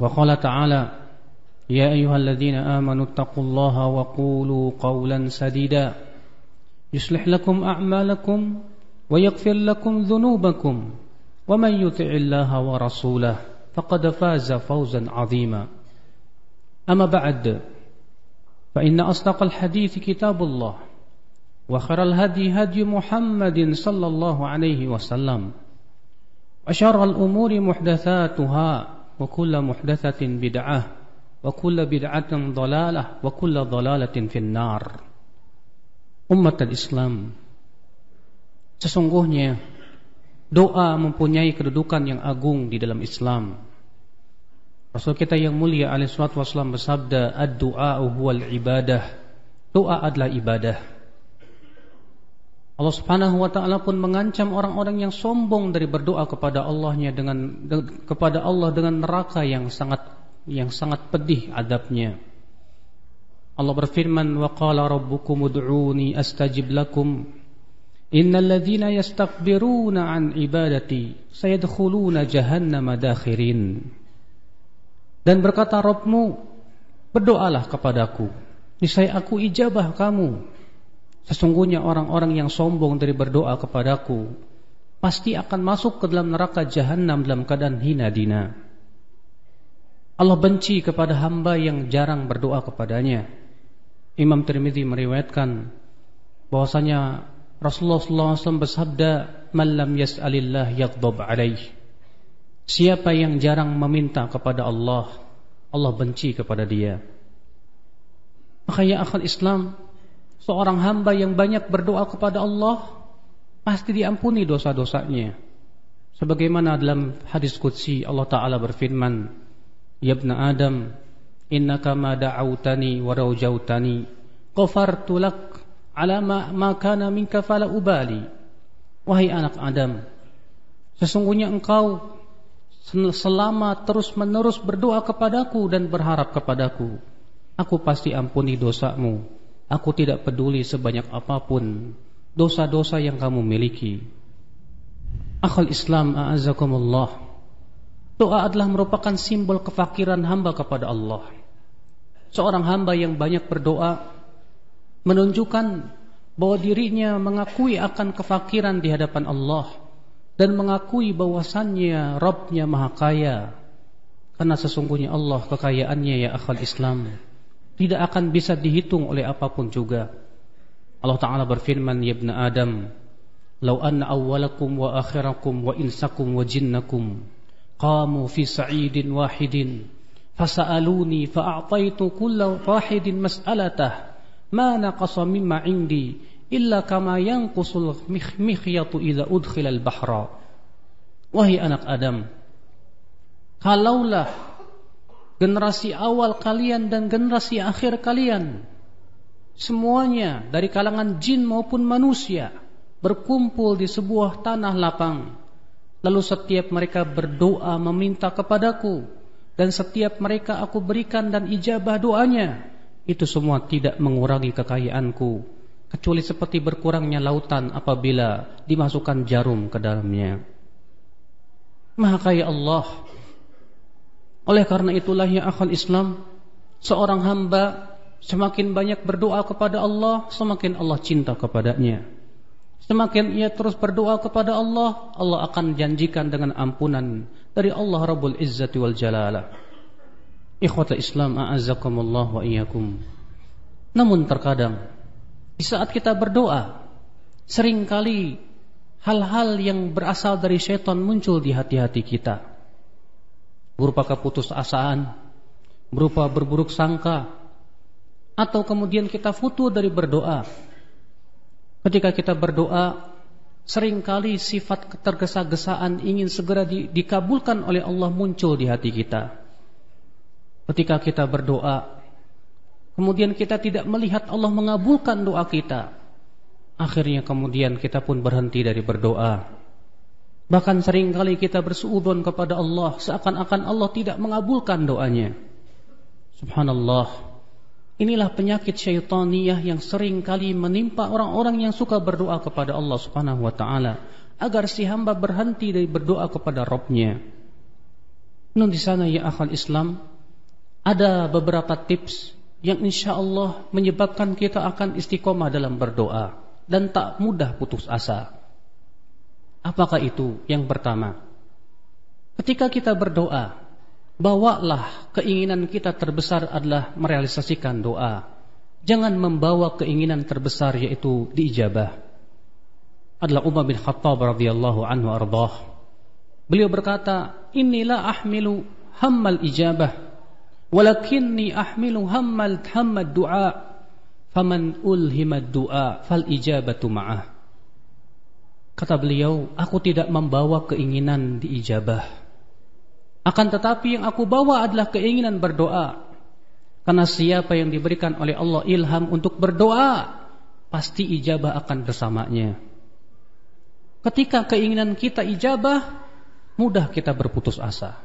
وقال تعالى يا أيها الذين آمنوا اتقوا الله وقولوا قولا سديدا يصلح لكم أعمالكم ويغفر لكم ذنوبكم ومن يطع الله ورسوله فقد فاز فوزا عظيما أما بعد فإن أصدق الحديث كتاب الله وخر الهدي هدي محمد صلى الله عليه وسلم وشر الأمور محدثاتها وكل محدثة بدعة وكل بدعة ضلالة وكل ضلالة في النار Umat Islam Sesungguhnya Doa mempunyai kedudukan yang agung di dalam Islam Rasul kita yang mulia alaih suatu wassalam bersabda Ad-du'a huwal ibadah Doa adalah ibadah Allah Subhanahu wa taala pun mengancam orang-orang yang sombong dari berdoa kepada Allahnya dengan de, kepada Allah dengan neraka yang sangat yang sangat pedih adabnya. Allah berfirman wa qala rabbukum ud'uni astajib lakum innal yastakbiruna an ibadati sayadkhuluna jahannama dakhirin. Dan berkata Rabbmu berdoalah kepadaku niscaya aku ijabah kamu Sesungguhnya orang-orang yang sombong dari berdoa kepadaku pasti akan masuk ke dalam neraka jahanam dalam keadaan hina dina. Allah benci kepada hamba yang jarang berdoa kepadanya. Imam Tirmidzi meriwayatkan bahwasanya Rasulullah SAW bersabda, "Malam yas'alillah yaghdab alaih." Siapa yang jarang meminta kepada Allah, Allah benci kepada dia. Maka ya akal Islam, seorang hamba yang banyak berdoa kepada Allah pasti diampuni dosa-dosanya. Sebagaimana dalam hadis qudsi Allah taala berfirman, "Ya Ibn Adam, innaka ma da'autani wa rajautani, qafartu lak ala ma, ma kana minka fala ubali." Wahai anak Adam, sesungguhnya engkau selama terus-menerus berdoa kepadaku dan berharap kepadaku, aku pasti ampuni dosamu Aku tidak peduli sebanyak apapun dosa-dosa yang kamu miliki. Akhal Islam a'azakumullah. Doa adalah merupakan simbol kefakiran hamba kepada Allah. Seorang hamba yang banyak berdoa menunjukkan bahwa dirinya mengakui akan kefakiran di hadapan Allah dan mengakui bahwasannya Rabbnya Maha Kaya karena sesungguhnya Allah kekayaannya ya akhal Islam tidak akan bisa dihitung oleh apapun juga. Allah Ta'ala berfirman, Ya Ibn Adam, Lau anna awalakum wa akhirakum wa insakum wa jinnakum qamu fi sa'idin wahidin fasa'aluni fa'a'taitu kulla wahidin mas'alatah ma naqasa mimma indi illa kama yanqusul mikhyatu idza udkhila al-bahra wahai anak Adam kalaulah generasi awal kalian dan generasi akhir kalian semuanya dari kalangan jin maupun manusia berkumpul di sebuah tanah lapang lalu setiap mereka berdoa meminta kepadaku dan setiap mereka aku berikan dan ijabah doanya itu semua tidak mengurangi kekayaanku kecuali seperti berkurangnya lautan apabila dimasukkan jarum ke dalamnya maha kaya Allah oleh karena itulah ya akhal Islam, seorang hamba semakin banyak berdoa kepada Allah, semakin Allah cinta kepadanya. Semakin ia terus berdoa kepada Allah, Allah akan janjikan dengan ampunan dari Allah Rabbul Izzati wal Jalalah. Ikhwata Islam a'azakumullah wa iyakum Namun terkadang di saat kita berdoa, seringkali hal-hal yang berasal dari syaitan muncul di hati-hati kita berupa keputusasaan, berupa berburuk sangka, atau kemudian kita futu dari berdoa. Ketika kita berdoa, seringkali sifat tergesa gesaan ingin segera di, dikabulkan oleh Allah muncul di hati kita. Ketika kita berdoa, kemudian kita tidak melihat Allah mengabulkan doa kita. Akhirnya kemudian kita pun berhenti dari berdoa. Bahkan seringkali kita bersuudzon kepada Allah seakan-akan Allah tidak mengabulkan doanya. Subhanallah. Inilah penyakit syaitaniyah yang seringkali menimpa orang-orang yang suka berdoa kepada Allah Subhanahu wa taala agar si hamba berhenti dari berdoa kepada Robnya. Nun di sana ya akal Islam ada beberapa tips yang insya Allah menyebabkan kita akan istiqomah dalam berdoa dan tak mudah putus asa. Apakah itu? Yang pertama, ketika kita berdoa, bawalah keinginan kita terbesar adalah merealisasikan doa. Jangan membawa keinginan terbesar yaitu diijabah. Adalah Umar bin Khattab radhiyallahu anhu ardhah. Beliau berkata, "Inilah ahmilu hammal ijabah walakinni ahmilu hammal hammad du'a faman ulhimad du'a fal ijabatu ma'ah." Kata beliau, aku tidak membawa keinginan diijabah. Akan tetapi yang aku bawa adalah keinginan berdoa. Karena siapa yang diberikan oleh Allah ilham untuk berdoa, pasti ijabah akan bersamanya. Ketika keinginan kita ijabah, mudah kita berputus asa.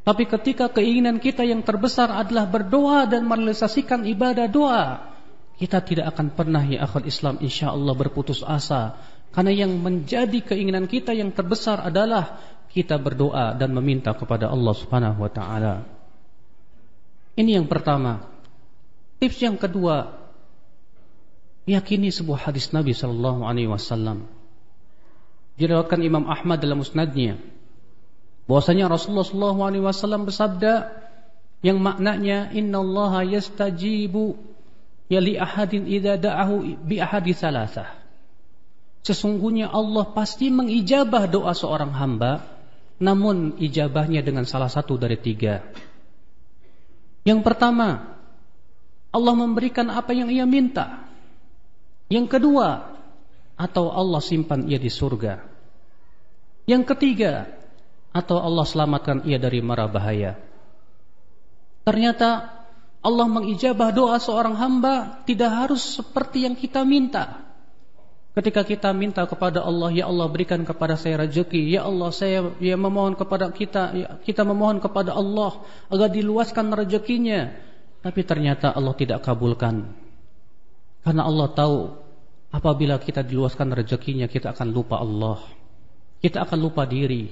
Tapi ketika keinginan kita yang terbesar adalah berdoa dan merealisasikan ibadah doa, kita tidak akan pernah ya akhul Islam insya Allah berputus asa karena yang menjadi keinginan kita yang terbesar adalah kita berdoa dan meminta kepada Allah Subhanahu wa taala. Ini yang pertama. Tips yang kedua, yakini sebuah hadis Nabi sallallahu alaihi wasallam. Diriwayatkan Imam Ahmad dalam musnadnya bahwasanya Rasulullah sallallahu alaihi wasallam bersabda yang maknanya innallaha yastajibu ya li ahadin idza da'ahu bi ahadi salasah. Sesungguhnya Allah pasti mengijabah doa seorang hamba, namun ijabahnya dengan salah satu dari tiga. Yang pertama, Allah memberikan apa yang ia minta. Yang kedua, atau Allah simpan ia di surga. Yang ketiga, atau Allah selamatkan ia dari mara bahaya. Ternyata Allah mengijabah doa seorang hamba tidak harus seperti yang kita minta. Ketika kita minta kepada Allah, ya Allah berikan kepada saya rezeki, ya Allah saya ya memohon kepada kita, ya, kita memohon kepada Allah agar diluaskan rezekinya. Tapi ternyata Allah tidak kabulkan. Karena Allah tahu apabila kita diluaskan rezekinya kita akan lupa Allah. Kita akan lupa diri.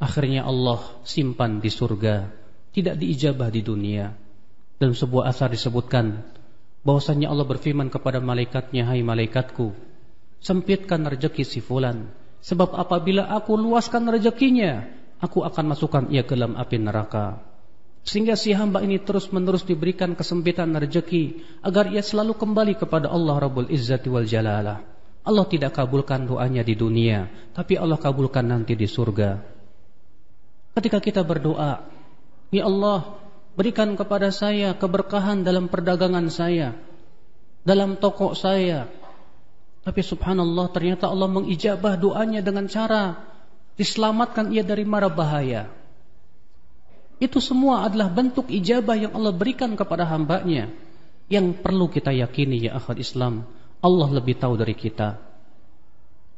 Akhirnya Allah simpan di surga, tidak diijabah di dunia. Dan sebuah asar disebutkan bahwasanya Allah berfirman kepada malaikatnya, "Hai malaikatku, sempitkan rejeki si fulan sebab apabila aku luaskan rejekinya aku akan masukkan ia ke dalam api neraka sehingga si hamba ini terus-menerus diberikan kesempitan rejeki agar ia selalu kembali kepada Allah Rabbul Izzati wal Jalalah Allah tidak kabulkan doanya di dunia tapi Allah kabulkan nanti di surga ketika kita berdoa ya Allah berikan kepada saya keberkahan dalam perdagangan saya dalam toko saya tapi subhanallah ternyata Allah mengijabah doanya dengan cara diselamatkan ia dari mara bahaya. Itu semua adalah bentuk ijabah yang Allah berikan kepada hambanya. Yang perlu kita yakini ya akhwat Islam. Allah lebih tahu dari kita.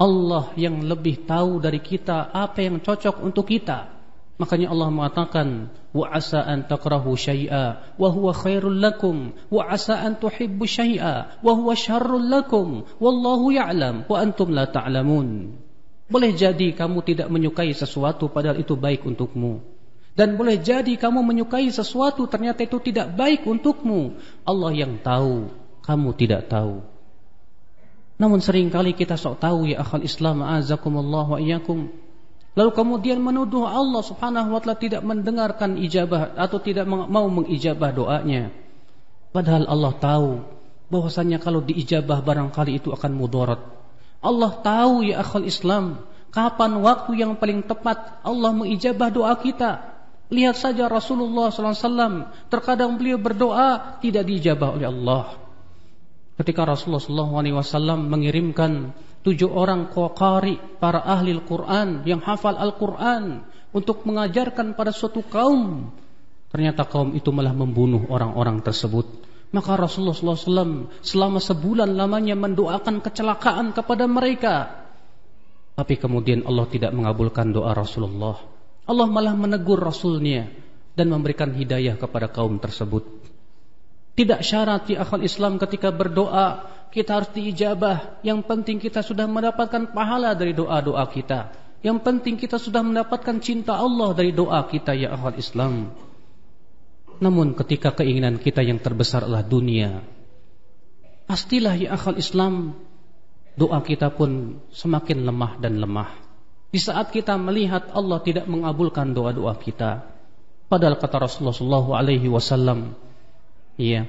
Allah yang lebih tahu dari kita apa yang cocok untuk kita. Makanya Allah mengatakan wa asa an takrahu syai'a wa huwa khairul lakum wa asa an tuhibbu syai'a wa huwa syarrul lakum wallahu ya'lam wa antum la ta'lamun. Boleh jadi kamu tidak menyukai sesuatu padahal itu baik untukmu. Dan boleh jadi kamu menyukai sesuatu ternyata itu tidak baik untukmu. Allah yang tahu, kamu tidak tahu. Namun seringkali kita sok tahu ya akhal Islam azakumullah wa iyyakum. Lalu kemudian menuduh Allah Subhanahu wa taala tidak mendengarkan ijabah atau tidak mau mengijabah doanya. Padahal Allah tahu bahwasanya kalau diijabah barangkali itu akan mudarat. Allah tahu ya akhul Islam, kapan waktu yang paling tepat Allah mengijabah doa kita. Lihat saja Rasulullah SAW Terkadang beliau berdoa Tidak diijabah oleh Allah Ketika Rasulullah SAW mengirimkan tujuh orang qari para ahli Al-Quran yang hafal Al-Quran untuk mengajarkan pada suatu kaum ternyata kaum itu malah membunuh orang-orang tersebut maka Rasulullah SAW selama sebulan lamanya mendoakan kecelakaan kepada mereka tapi kemudian Allah tidak mengabulkan doa Rasulullah Allah malah menegur Rasulnya dan memberikan hidayah kepada kaum tersebut tidak syarat di akal Islam ketika berdoa kita harus diijabah. Yang penting kita sudah mendapatkan pahala dari doa-doa kita. Yang penting kita sudah mendapatkan cinta Allah dari doa kita ya akal Islam. Namun ketika keinginan kita yang terbesar adalah dunia, pastilah ya akal Islam doa kita pun semakin lemah dan lemah. Di saat kita melihat Allah tidak mengabulkan doa-doa kita. Padahal kata Rasulullah alaihi wasallam, ya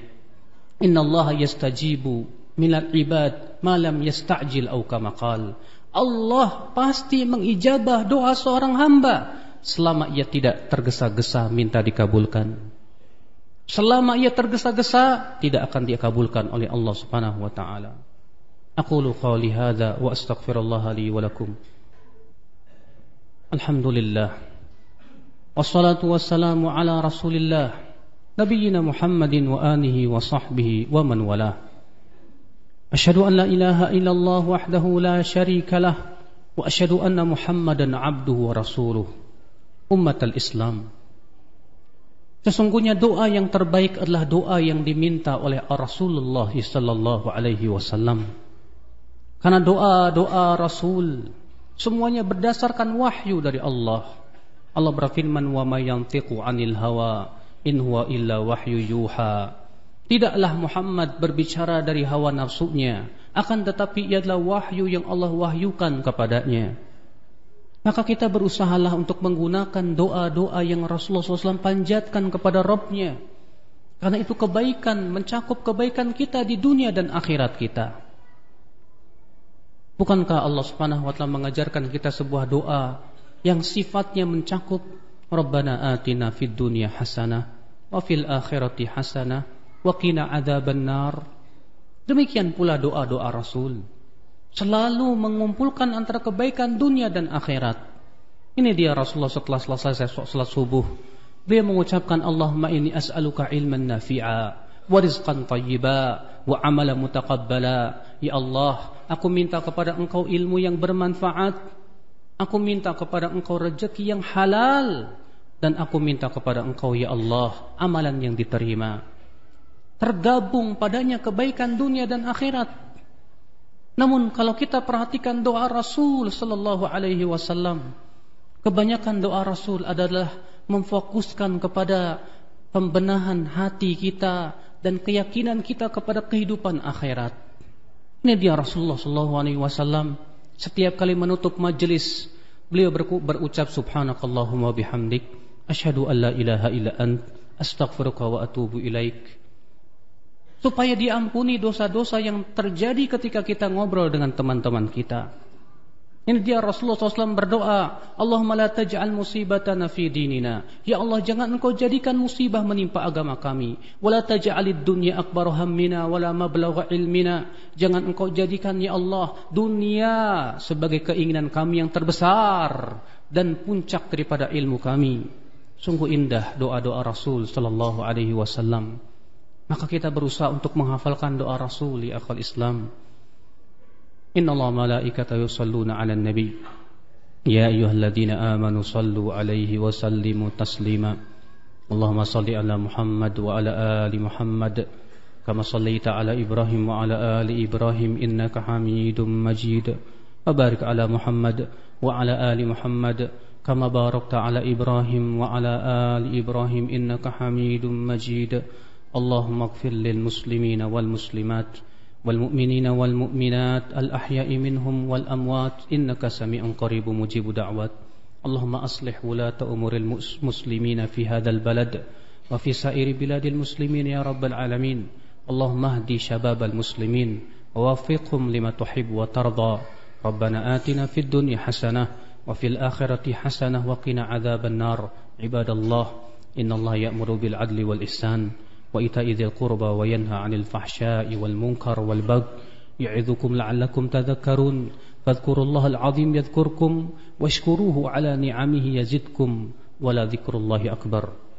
Inna Allah yastajibu minal ibad malam yastajil au kamakal. Allah pasti mengijabah doa seorang hamba selama ia tidak tergesa-gesa minta dikabulkan. Selama ia tergesa-gesa tidak akan dikabulkan oleh Allah Subhanahu wa taala. Aqulu qawli hadza wa astaghfirullah li wa lakum. Alhamdulillah. Wassalatu wassalamu ala Rasulillah. نبينا محمد وآله وصحبه ومن والاه أشهد أن لا إله إلا الله وحده لا شريك له وأشهد أن محمدا عبده ورسوله أمة الإسلام Sesungguhnya doa yang terbaik adalah doa yang diminta oleh Rasulullah sallallahu alaihi wasallam. Karena doa-doa Rasul semuanya berdasarkan wahyu dari Allah. Allah berfirman, "Wa may yantiqu 'anil hawa in huwa illa wahyu yuha tidaklah Muhammad berbicara dari hawa nafsunya akan tetapi ia adalah wahyu yang Allah wahyukan kepadanya maka kita berusahalah untuk menggunakan doa-doa yang Rasulullah SAW panjatkan kepada Robnya. Karena itu kebaikan, mencakup kebaikan kita di dunia dan akhirat kita. Bukankah Allah Subhanahu wa taala mengajarkan kita sebuah doa yang sifatnya mencakup Rabbana atina fid dunya hasanah wa fil akhirati hasanah wa qina adzaban nar. Demikian pula doa-doa Rasul selalu mengumpulkan antara kebaikan dunia dan akhirat. Ini dia Rasulullah setelah selesai salat subuh, beliau mengucapkan Allahumma inni as'aluka ilman nafi'a wa rizqan thayyiba wa amala mutaqabbala. Ya Allah, aku minta kepada Engkau ilmu yang bermanfaat. Aku minta kepada Engkau rejeki yang halal dan aku minta kepada Engkau ya Allah amalan yang diterima tergabung padanya kebaikan dunia dan akhirat namun kalau kita perhatikan doa Rasul sallallahu alaihi wasallam kebanyakan doa Rasul adalah memfokuskan kepada pembenahan hati kita dan keyakinan kita kepada kehidupan akhirat ini dia Rasulullah sallallahu alaihi wasallam setiap kali menutup majelis beliau berucap subhanakallahumma bihamdik asyhadu an la ilaha illa ant astaghfiruka wa atubu ilaik supaya diampuni dosa-dosa yang terjadi ketika kita ngobrol dengan teman-teman kita. Ini dia Rasulullah SAW berdoa, Allahumma la taj'al musibatana fi dinina. Ya Allah, jangan engkau jadikan musibah menimpa agama kami. Wala taj'alid dunya akbar hammina wala mablagha ilmina. Jangan engkau jadikan ya Allah dunia sebagai keinginan kami yang terbesar dan puncak daripada ilmu kami. Sungguh indah doa-doa Rasul sallallahu alaihi wasallam. Maka kita berusaha untuk menghafalkan doa Rasul ya akal Islam. Innallaha malaikatahu yusalluna 'ala nabi. Ya ayyuhalladzina amanu sallu alaihi wasallimu sallimu taslima. Allahumma salli ala Muhammad wa ala ali Muhammad kama sallaita ala Ibrahim wa ala ali Ibrahim innaka Hamidum Majid. Wa ala Muhammad wa ala ali Muhammad. كما باركت على إبراهيم وعلى آل إبراهيم إنك حميد مجيد اللهم اغفر للمسلمين والمسلمات والمؤمنين والمؤمنات الأحياء منهم والأموات إنك سميع قريب مجيب دعوات اللهم أصلح ولاة أمور المسلمين في هذا البلد وفي سائر بلاد المسلمين يا رب العالمين اللهم اهدي شباب المسلمين ووفقهم لما تحب وترضى ربنا آتنا في الدنيا حسنة وفي الآخرة حسنة وقنا عذاب النار عباد الله إن الله يأمر بالعدل والإحسان وإيتاء ذي القربى وينهى عن الفحشاء والمنكر والبغي يعظكم لعلكم تذكرون فاذكروا الله العظيم يذكركم واشكروه على نعمه يزدكم ولا ذكر الله أكبر